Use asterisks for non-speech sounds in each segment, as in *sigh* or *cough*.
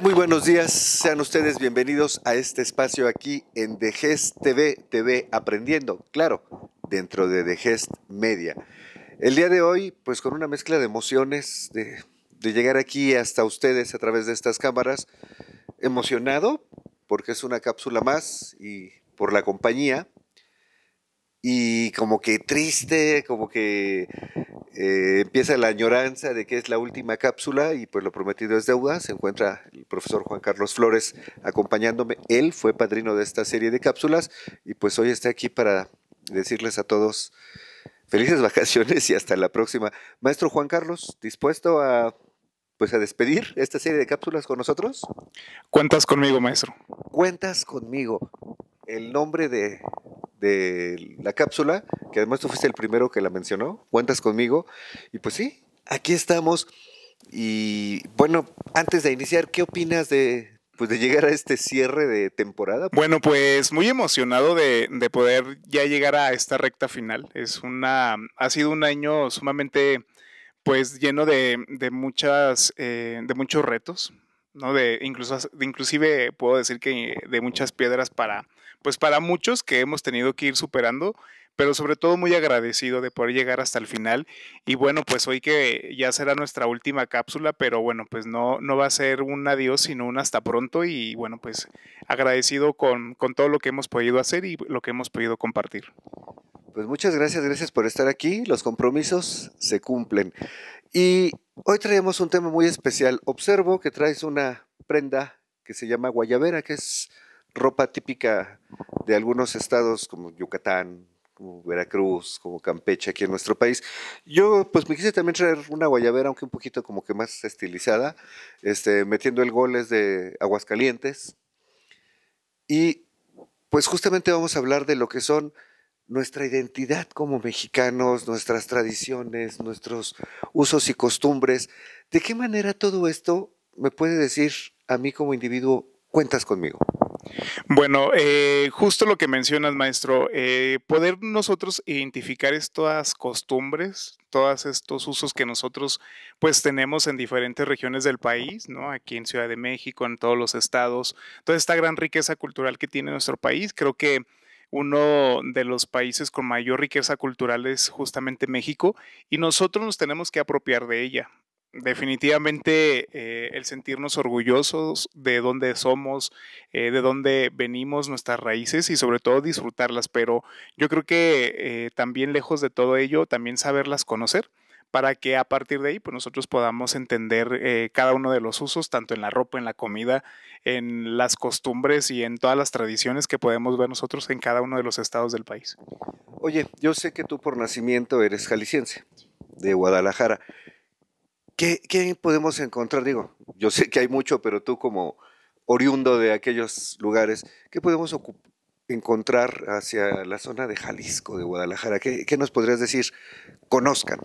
Muy buenos días. Sean ustedes bienvenidos a este espacio aquí en Degest TV, TV Aprendiendo, claro, dentro de Degest Media. El día de hoy, pues con una mezcla de emociones, de llegar aquí hasta ustedes a través de estas cámaras, emocionado porque es una cápsula más y por la compañía, y como que triste, como que eh, empieza la añoranza de que es la última cápsula y pues lo prometido es deuda. Se encuentra el profesor Juan Carlos Flores acompañándome. Él fue padrino de esta serie de cápsulas y pues hoy está aquí para decirles a todos felices *laughs* vacaciones y hasta la próxima. Maestro Juan Carlos, dispuesto a pues a despedir esta serie de cápsulas con nosotros. Cuentas conmigo, maestro. Cuentas conmigo el nombre de, la cápsula, que además tú fuiste el primero que la mencionó, cuentas conmigo, y pues sí, aquí estamos. Y bueno, antes de iniciar, ¿qué opinas de, pues, de llegar a este cierre de temporada. Bueno, pues muy emocionado de, poder ya llegar a esta recta final. Es una, ha sido un año sumamente, pues lleno de, de muchas, eh, de muchos retos, ¿no? De, incluso, de inclusive puedo decir que de muchas piedras para pues para muchos que hemos tenido que ir superando, pero sobre todo muy agradecido de poder llegar hasta el final. Y bueno, pues hoy que ya será nuestra última cápsula, pero bueno, pues no, no va a ser un adiós, sino un hasta pronto. Y bueno, pues agradecido con, con todo lo que hemos podido hacer y lo que hemos podido compartir. Pues muchas gracias, gracias por estar aquí. Los compromisos se cumplen. Y hoy traemos un tema muy especial. Observo que traes una prenda que se llama guayabera, que es ropa típica de algunos estados como Yucatán, como Veracruz, como Campeche aquí en nuestro país. Yo pues me quise también traer una guayabera, aunque un poquito como que más estilizada, este, metiendo el goles de Aguascalientes. Y pues justamente vamos a hablar de lo que son nuestra identidad como mexicanos, nuestras tradiciones, nuestros usos y costumbres. ¿De qué manera todo esto me puede decir a mí como individuo, cuentas conmigo? Bueno, eh, justo lo que mencionas, maestro, eh, poder nosotros identificar estas costumbres, todos estos usos que nosotros pues tenemos en diferentes regiones del país, ¿no? Aquí en Ciudad de México, en todos los estados, toda esta gran riqueza cultural que tiene nuestro país, creo que uno de los países con mayor riqueza cultural es justamente México y nosotros nos tenemos que apropiar de ella, definitivamente eh, el sentirnos orgullosos de dónde somos, eh, de dónde venimos, nuestras raíces y sobre todo disfrutarlas. Pero yo creo que eh, también lejos de todo ello, también saberlas conocer para que a partir de ahí pues nosotros podamos entender cada uno de los usos, tanto en la ropa, en la comida, en las costumbres y en todas las tradiciones que podemos ver nosotros en cada uno de los estados del país. Oye, yo sé que tú por nacimiento eres jalisciense, de Guadalajara. ¿Qué, podemos encontrar? Digo, yo sé que hay mucho, pero tú como oriundo de aquellos lugares, ¿qué podemos encontrar hacia la zona de Jalisco, de Guadalajara? ¿Qué, nos podrías decir? Conozcan.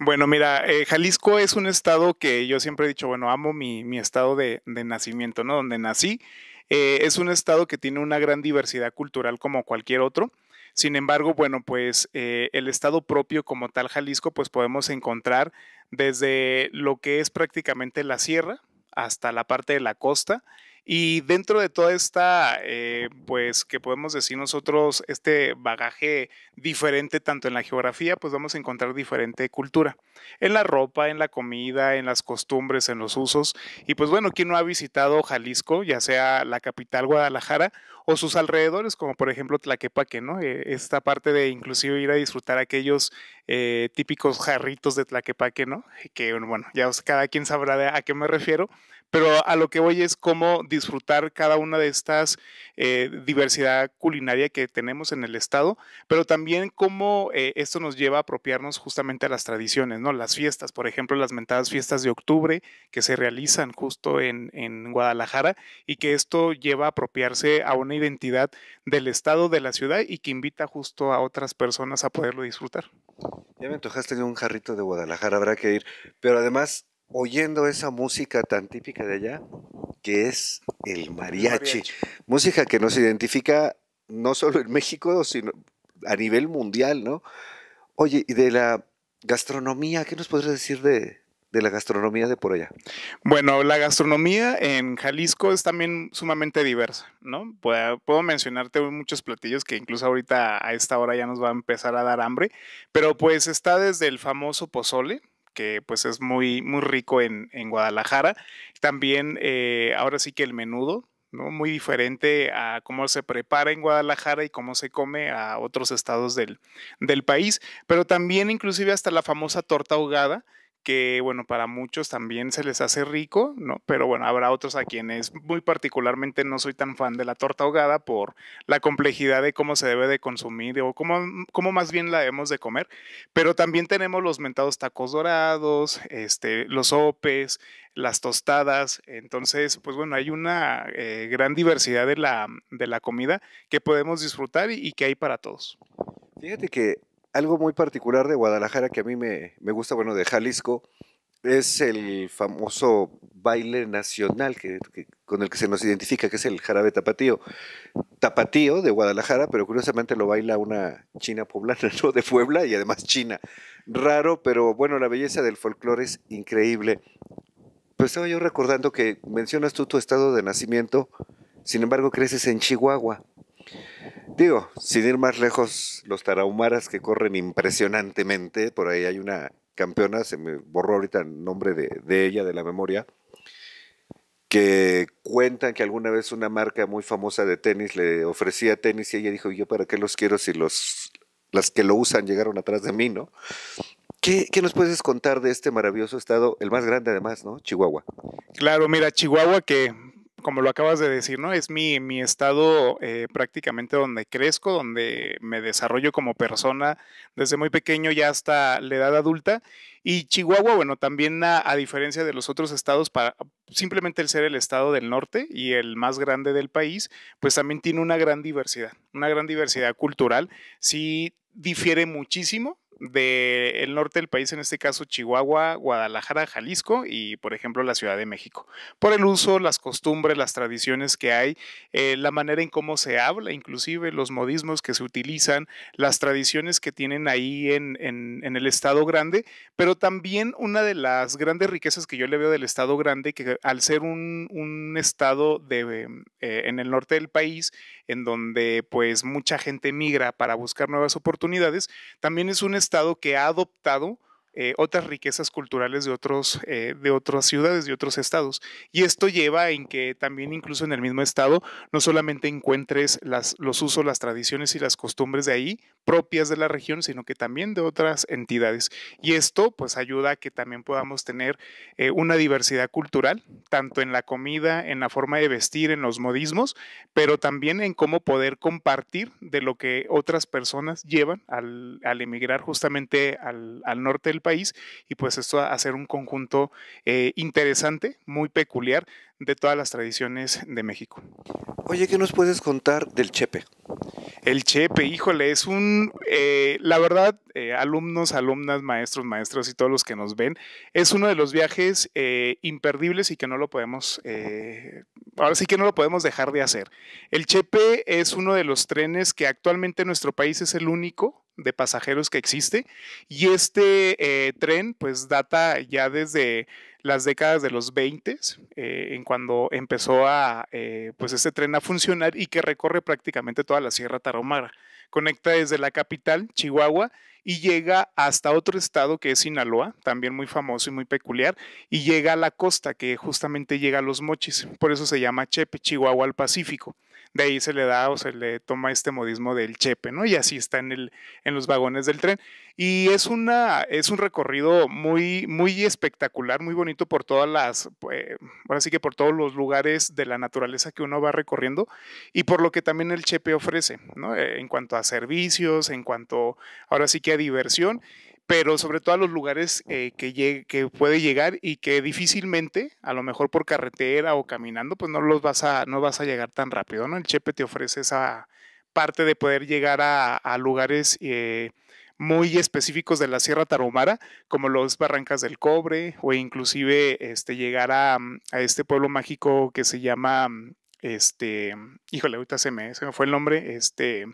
Bueno, mira, eh, Jalisco es un estado que yo siempre he dicho, bueno, amo mi, estado de, nacimiento, ¿no? Donde nací. Eh, es un estado que tiene una gran diversidad cultural como cualquier otro. Sin embargo, bueno, pues eh, el Estado propio como tal Jalisco, pues podemos encontrar desde lo que es prácticamente la sierra hasta la parte de la costa y dentro de toda esta, eh, pues que podemos decir nosotros, este bagaje diferente tanto en la geografía, pues vamos a encontrar diferente cultura. En la ropa, en la comida, en las costumbres, en los usos. Y pues bueno, quien no ha visitado Jalisco, ya sea la capital Guadalajara o sus alrededores, como por ejemplo Tlaquepaque, ¿no? Eh, esta parte de inclusive ir a disfrutar aquellos eh, típicos jarritos de Tlaquepaque, ¿no? Que bueno, ya cada quien sabrá a qué me refiero, pero a lo que voy es cómo disfrutar cada una de estas eh, diversidad culinaria que tenemos en el estado, pero también cómo eh, esto nos lleva a apropiarnos justamente a las tradiciones, ¿no? Las fiestas, por ejemplo, las mentadas fiestas de octubre que se realizan justo en, en Guadalajara y que esto lleva a apropiarse a una identidad del estado, de la ciudad y que invita justo a otras personas a poderlo disfrutar. Ya me antojaste de un jarrito de Guadalajara, habrá que ir. Pero además, oyendo esa música tan típica de allá, que es el mariachi. Música que nos identifica no solo en México, sino a nivel mundial, ¿no? Oye, y de la gastronomía, ¿qué nos podrías decir de, la gastronomía de por allá? Bueno, la gastronomía en Jalisco es también sumamente diversa, ¿no? puedo, mencionarte muchos platillos que incluso ahorita a esta hora ya nos va a empezar a dar hambre, pero pues está desde el famoso pozole, que pues es muy, muy rico en, en Guadalajara. También eh, ahora sí que el menudo, ¿no? Muy diferente a cómo se prepara en Guadalajara y cómo se come a otros estados del, del país, pero también inclusive hasta la famosa torta ahogada, que bueno, para muchos también se les hace rico, ¿no? Pero bueno, habrá otros a quienes muy particularmente no soy tan fan de la torta ahogada por la complejidad de cómo se debe de consumir o cómo, mm, cómo más bien la hemos de comer, pero también tenemos los mentados tacos dorados, este, los sopes, las tostadas, entonces pues bueno, hay una eh, gran diversidad de la, de la comida que podemos disfrutar y que hay para todos. Fíjate que algo muy particular de Guadalajara que a mí me, gusta, bueno, de Jalisco, es el famoso baile nacional que, con el que se nos identifica, que es el jarabe tapatío. Tapatío de Guadalajara, pero curiosamente lo baila una china poblana, *laughs* ¿no? De Puebla y además china. Raro, pero bueno, la belleza del folclore es increíble. Pero pues estaba yo recordando que mencionas tú tu estado de nacimiento, sin embargo creces en Chihuahua. Digo, sin ir más lejos, los tarahumaras que corren impresionantemente, por ahí hay una campeona, se me borró ahorita el nombre de, ella, de la memoria, que cuentan que alguna vez una marca muy famosa de tenis le ofrecía tenis y ella dijo, yo para qué los quiero si los, las que lo usan llegaron atrás de mí, ¿no? ¿Qué, ¿Qué, nos puedes contar de este maravilloso estado, el más grande además, ¿no? Chihuahua. Claro, mira, Chihuahua que como lo acabas de decir, ¿no? Es mi, estado eh, prácticamente donde crezco, donde me desarrollo como persona desde muy pequeño ya hasta la edad adulta. Y Chihuahua, bueno, también a, diferencia de los otros estados, para, simplemente el ser el estado del norte y el más grande del país, pues también tiene una gran diversidad, una gran diversidad cultural. Sí difiere muchísimo del norte del país, en este caso Chihuahua, Guadalajara, Jalisco y, por ejemplo, la Ciudad de México, por el uso, las costumbres, las tradiciones que hay, eh, la manera en cómo se habla, inclusive los modismos que se utilizan, las tradiciones que tienen ahí en, el Estado Grande, pero también una de las grandes riquezas que yo le veo del Estado Grande, que al ser un, estado em, eh, en el norte del país, en donde pues mucha gente migra para buscar nuevas oportunidades, también es un Estado que ha adoptado eh, otras riquezas culturales de, otros, eh, de otras ciudades, de otros estados. Y esto lleva en que también incluso en el mismo estado no solamente encuentres las, los usos, las tradiciones y las costumbres de ahí propias de la región, sino que también de otras entidades. Y esto pues ayuda a que también podamos tener eh, una diversidad cultural, tanto en la comida, en la forma de vestir, en los modismos, pero también en cómo poder compartir de lo que otras personas llevan al, al emigrar justamente al, al norte del país y pues esto va a ser un conjunto eh, interesante, muy peculiar de todas las tradiciones de México. Oye, ¿qué nos puedes contar del chepe? El Chepe, híjole, es un, eh, la verdad, eh, alumnos, alumnas, maestros, maestros y todos los que nos ven, es uno de los viajes eh, imperdibles y que no lo podemos, ahora sí que no lo podemos dejar de hacer. El Chepe es uno de los trenes que actualmente en nuestro país es el único de pasajeros que existe y este tren pues data ya desde las décadas de los 20, eh, en cuando empezó a, eh, pues este tren a funcionar y que recorre prácticamente toda la Sierra Tarahumara. Conecta desde la capital, Chihuahua, y llega hasta otro estado que es Sinaloa, también muy famoso y muy peculiar, y llega a la costa, que justamente llega a los mochis, por eso se llama Chepe, Chihuahua al Pacífico de ahí se le da o se le toma este modismo del chepe, ¿no? Y así está en, el, en los vagones del tren. Y es, una, es un recorrido muy, muy espectacular, muy bonito por todas las, pues, ahora sí que por todos los lugares de la naturaleza que uno va recorriendo y por lo que también el chepe ofrece, ¿no? Eh, en cuanto a servicios, en cuanto, ahora sí que a diversión pero sobre todo a los lugares eh, que, puede llegar y que difícilmente, a lo mejor por carretera o caminando, pues no los vas a, no vas a llegar tan rápido, ¿no? El Chepe te ofrece esa parte de poder llegar a, lugares eh, muy específicos de la Sierra Tarahumara, como los Barrancas del Cobre, o inclusive este, llegar a, mm, este pueblo mágico que se llama, mm, este, híjole, ahorita se me, se fue el nombre, este,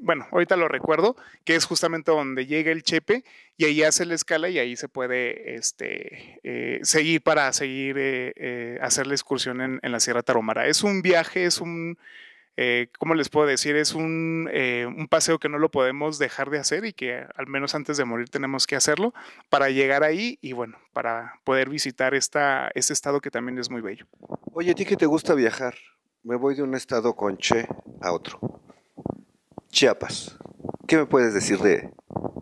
bueno, ahorita lo recuerdo, que es justamente donde llega el Chepe y ahí hace la escala y ahí se puede este, eh, seguir para seguir eh, eh, hacer la excursión en, la Sierra Taromara. Es un viaje, es un, ¿cómo les puedo decir? Es un, un, paseo que no lo podemos dejar de hacer y que al menos antes de morir tenemos que hacerlo para llegar ahí y bueno, para poder visitar esta, este estado que también es muy bello. Oye, ¿a ti que te gusta viajar? Me voy de un estado con Che a otro. Chiapas. ¿Qué me puedes decir de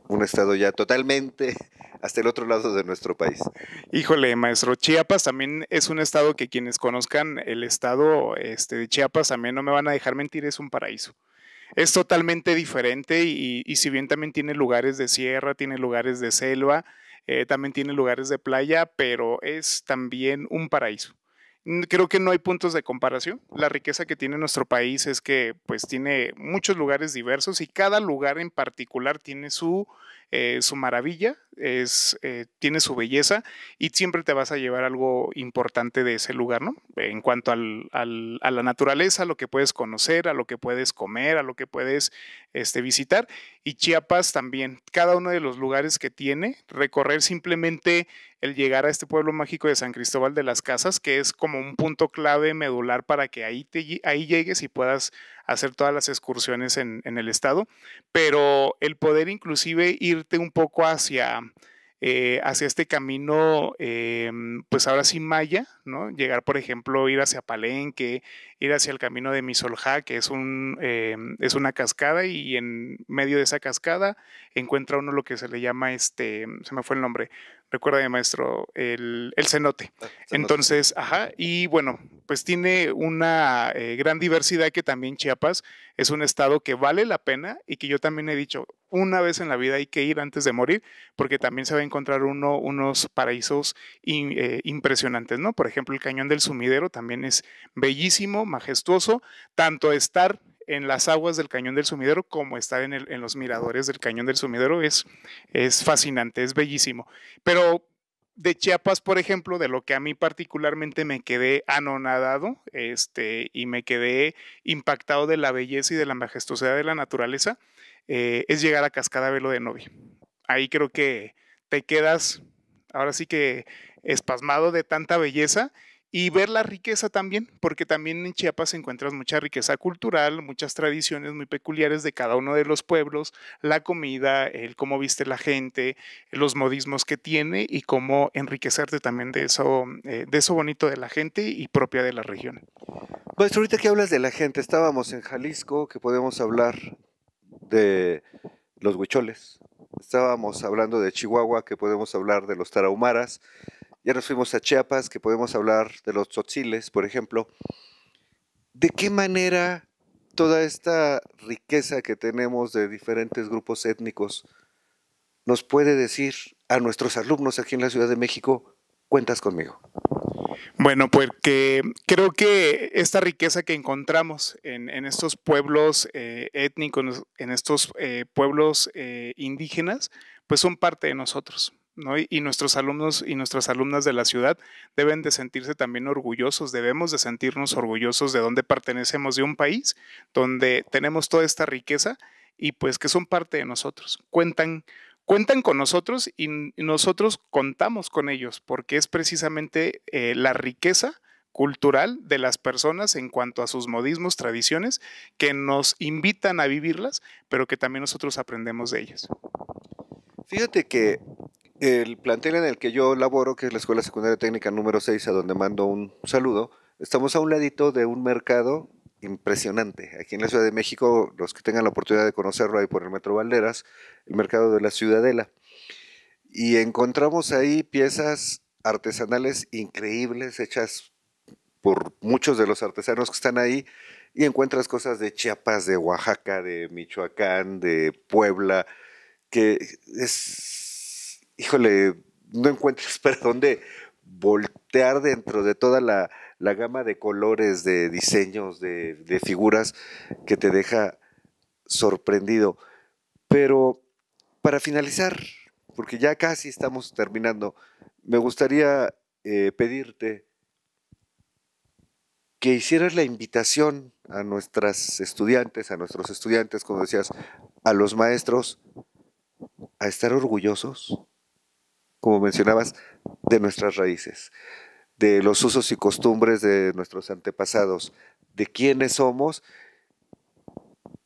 un estado ya totalmente *laughs* hasta el otro lado de nuestro país? Híjole, maestro, Chiapas también es un estado que quienes conozcan el estado este, de Chiapas también no me van a dejar mentir, es un paraíso. Es totalmente diferente y, si bien también tiene lugares de sierra, tiene lugares de selva, eh, también tiene lugares de playa, pero es también un paraíso creo que no hay puntos de comparación. La riqueza que tiene nuestro país es que pues tiene muchos lugares diversos y cada lugar en particular tiene su eh, su maravilla, es, eh, tiene su belleza y siempre te vas a llevar algo importante de ese lugar, ¿no? En cuanto a la naturaleza, a lo que puedes conocer, a lo que puedes comer, a lo que puedes este, visitar. Y Chiapas también, cada uno de los lugares que tiene, recorrer simplemente el llegar a este pueblo mágico de San Cristóbal de las Casas, que es como un punto clave medular para que ahí, te, ahí llegues y puedas hacer todas las excursiones en, en el estado, pero el poder inclusive ir un poco hacia, eh, hacia este camino, eh, pues ahora sí maya, ¿no? Llegar, por ejemplo, ir hacia Palenque, ir hacia el camino de Misolja, que es, un, eh, es una cascada y en medio de esa cascada encuentra uno lo que se le llama, este, se me fue el nombre, recuerda maestro, el, cenote. Ah, Entonces, ajá, y bueno, pues tiene una eh, gran diversidad que también Chiapas es un estado que vale la pena y que yo también he dicho, una vez en la vida hay que ir antes de morir, porque también se va a encontrar uno, unos paraísos eh, impresionantes, ¿no? Por ejemplo, el Cañón del Sumidero también es bellísimo, majestuoso, tanto estar en las aguas del Cañón del Sumidero como estar en, los miradores del Cañón del Sumidero. Es, es fascinante, es bellísimo. Pero de Chiapas, por ejemplo, de lo que a mí particularmente me quedé anonadado este, y me quedé impactado de la belleza y de la majestuosidad de la naturaleza, eh, es llegar a Cascada Velo de Novi. Ahí creo que te quedas, ahora sí que espasmado de tanta belleza y ver la riqueza también, porque también en Chiapas encuentras mucha riqueza cultural, muchas tradiciones muy peculiares de cada uno de los pueblos, la comida, el cómo viste la gente, los modismos que tiene y cómo enriquecerte también de eso, eh, de eso bonito de la gente y propia de la región. Pues ahorita que hablas de la gente, estábamos en Jalisco, que podemos hablar de los huicholes, estábamos hablando de Chihuahua, que podemos hablar de los tarahumaras, ya nos fuimos a Chiapas, que podemos hablar de los tzotziles, por ejemplo. ¿De qué manera toda esta riqueza que tenemos de diferentes grupos étnicos nos puede decir a nuestros alumnos aquí en la Ciudad de México, cuentas conmigo? Bueno, porque creo que esta riqueza que encontramos en, estos pueblos eh, étnicos, en estos eh, pueblos eh, indígenas, pues son parte de nosotros. Y, nuestros alumnos y nuestras alumnas de la ciudad deben de sentirse también orgullosos, debemos de sentirnos orgullosos de dónde pertenecemos, de un país donde tenemos toda esta riqueza y pues que son parte de nosotros, cuentan, cuentan con nosotros y nosotros contamos con ellos, porque es precisamente eh, la riqueza cultural de las personas en cuanto a sus modismos, tradiciones, que nos invitan a vivirlas, pero que también nosotros aprendemos de ellas. Fíjate que el plantel en el que yo laboro, que es la Escuela Secundaria Técnica número 6, a donde mando un saludo, estamos a un ladito de un mercado impresionante. Aquí en la Ciudad de México, los que tengan la oportunidad de conocerlo ahí por el Metro Valderas, el mercado de la Ciudadela. Y encontramos ahí piezas artesanales increíbles, hechas por muchos de los artesanos que están ahí, y encuentras cosas de Chiapas, de Oaxaca, de Michoacán, de Puebla, que es híjole, no encuentras *laughs* para dónde voltear dentro de toda la, gama de colores, de diseños, de, figuras que te deja sorprendido. Pero para finalizar, porque ya casi estamos terminando, me gustaría eh, pedirte que hicieras la invitación a nuestras estudiantes, a nuestros estudiantes, como decías, a los maestros, a estar orgullosos como mencionabas, de nuestras raíces, de los usos y costumbres de nuestros antepasados, de quiénes somos.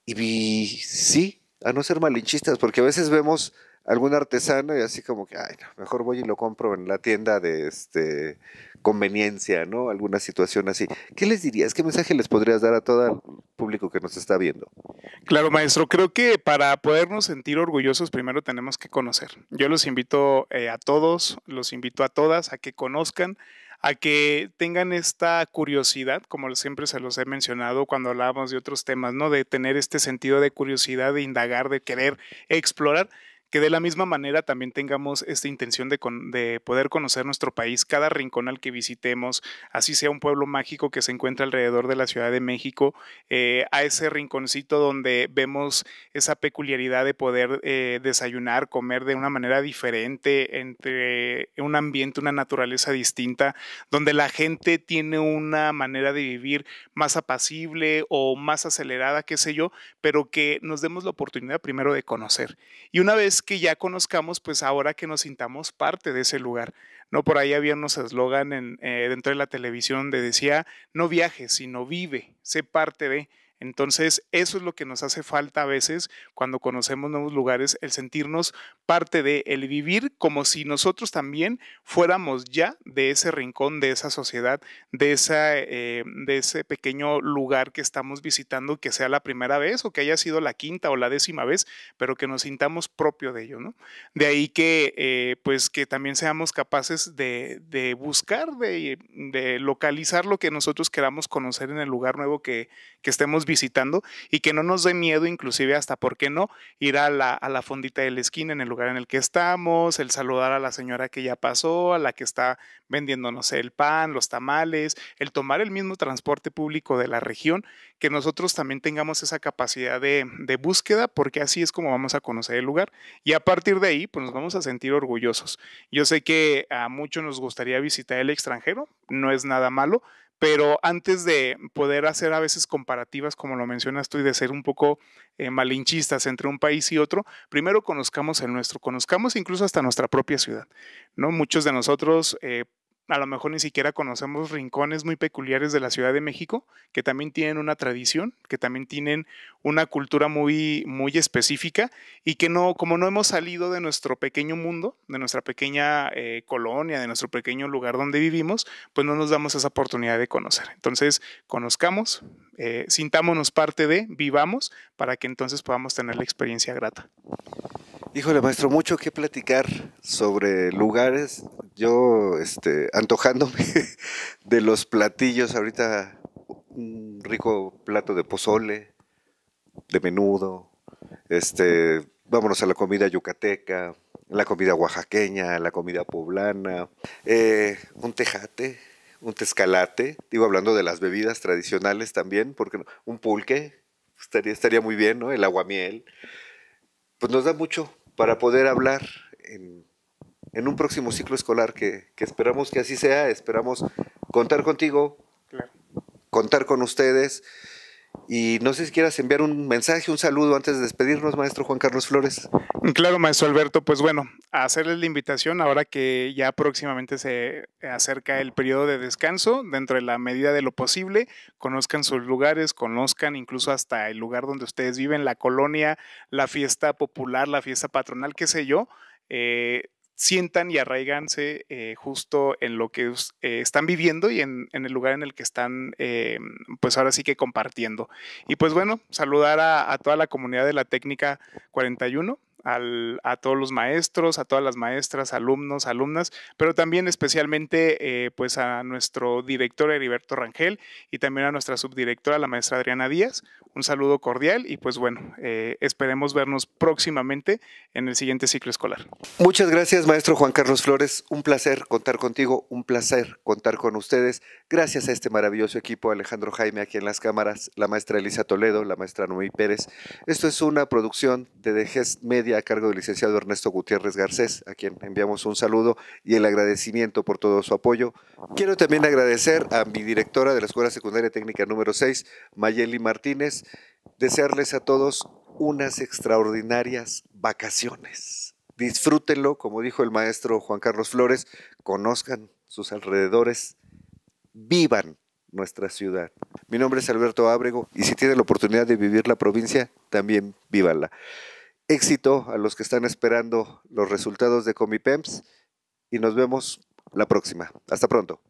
Y sí, a no ser malinchistas, porque a veces vemos algún artesano y así como que, ay, mejor voy y lo compro en la tienda de este conveniencia, ¿no? Alguna situación así. ¿Qué les dirías? ¿Qué mensaje les podrías dar a todo el público que nos está viendo? Claro, maestro, creo que para podernos sentir orgullosos primero tenemos que conocer. Yo los invito eh, a todos, los invito a todas a que conozcan a que tengan esta curiosidad, como siempre se los he mencionado cuando hablábamos de otros temas, ¿no? De tener este sentido de curiosidad, de indagar, de querer explorar, que de la misma manera también tengamos esta intención de, poder conocer nuestro país, cada rincón al que visitemos, así sea un pueblo mágico que se encuentra alrededor de la Ciudad de México, eh, a ese rinconcito donde vemos esa peculiaridad de poder eh, desayunar, comer de una manera diferente, entre un ambiente, una naturaleza distinta, donde la gente tiene una manera de vivir más apacible o más acelerada, qué sé yo, pero que nos demos la oportunidad primero de conocer. Y una vez que ya conozcamos, pues ahora que nos sintamos parte de ese lugar. No por ahí había unos eslogan eh, dentro de la televisión de decía, no viajes, sino vive, sé parte de. Entonces, eso es lo que nos hace falta a veces cuando conocemos nuevos lugares, el sentirnos parte de, el vivir como si nosotros también fuéramos ya de ese rincón, de esa sociedad, de, esa, eh, de ese pequeño lugar que estamos visitando, que sea la primera vez o que haya sido la quinta o la décima vez, pero que nos sintamos propio de ello, ¿no? De ahí que, eh, pues, que también seamos capaces de, buscar, de, localizar lo que nosotros queramos conocer en el lugar nuevo que, que estemos visitando y que no nos dé miedo inclusive hasta, ¿por qué no? Ir a la, a la fondita de la esquina en el lugar en el que estamos, el saludar a la señora que ya pasó, a la que está vendiéndonos el pan, los tamales, el tomar el mismo transporte público de la región, que nosotros también tengamos esa capacidad de, de búsqueda porque así es como vamos a conocer el lugar y a partir de ahí pues nos vamos a sentir orgullosos. Yo sé que a muchos nos gustaría visitar el extranjero, no es nada malo, pero antes de poder hacer a veces comparativas, como lo mencionas tú, y de ser un poco eh, malinchistas entre un país y otro, primero conozcamos el nuestro, conozcamos incluso hasta nuestra propia ciudad. ¿no? Muchos de nosotros eh, a lo mejor ni siquiera conocemos rincones muy peculiares de la Ciudad de México, que también tienen una tradición, que también tienen una cultura muy, muy específica y que no, como no hemos salido de nuestro pequeño mundo, de nuestra pequeña eh, colonia, de nuestro pequeño lugar donde vivimos, pues no nos damos esa oportunidad de conocer. Entonces, conozcamos, eh, sintámonos parte de, vivamos, para que entonces podamos tener la experiencia grata. Híjole, maestro, mucho que platicar sobre lugares. Yo, este, antojándome *laughs* de los platillos, ahorita un rico plato de pozole, de menudo, este, vámonos a la comida yucateca, la comida oaxaqueña, la comida poblana, eh, un tejate, un tezcalate, digo hablando de las bebidas tradicionales también, porque un pulque estaría, estaría muy bien, ¿no? El aguamiel. Pues nos da mucho, para poder hablar en, un próximo ciclo escolar que, esperamos que así sea, esperamos contar contigo, contar con ustedes. Y no sé si quieras enviar un mensaje, un saludo antes de despedirnos, maestro Juan Carlos Flores. Claro, maestro Alberto, pues bueno, hacerles la invitación ahora que ya próximamente se acerca el periodo de descanso, dentro de la medida de lo posible, conozcan sus lugares, conozcan incluso hasta el lugar donde ustedes viven, la colonia, la fiesta popular, la fiesta patronal, qué sé yo. Eh, sientan y arraiganse eh, justo en lo que eh, están viviendo y en, el lugar en el que están, eh, pues ahora sí que compartiendo. Y pues bueno, saludar a, a toda la comunidad de la técnica 41 a todos los maestros, a todas las maestras, alumnos, alumnas, pero también especialmente eh, pues a nuestro director Heriberto Rangel y también a nuestra subdirectora, la maestra Adriana Díaz. Un saludo cordial y pues bueno, eh, esperemos vernos próximamente en el siguiente ciclo escolar. Muchas gracias, maestro Juan Carlos Flores. Un placer contar contigo, un placer contar con ustedes. Gracias a este maravilloso equipo, Alejandro Jaime aquí en las cámaras, la maestra Elisa Toledo, la maestra Noemí Pérez. Esto es una producción de Dejes Media a cargo del licenciado Ernesto Gutiérrez Garcés, a quien enviamos un saludo y el agradecimiento por todo su apoyo. Quiero también agradecer a mi directora de la Escuela Secundaria Técnica número 6, Mayeli Martínez, desearles a todos unas extraordinarias vacaciones. Disfrútenlo, como dijo el maestro Juan Carlos Flores, conozcan sus alrededores, vivan nuestra ciudad. Mi nombre es Alberto Ábrego y si tienen la oportunidad de vivir la provincia, también vívala éxito a los que están esperando los resultados de Comipems y nos vemos la próxima. Hasta pronto.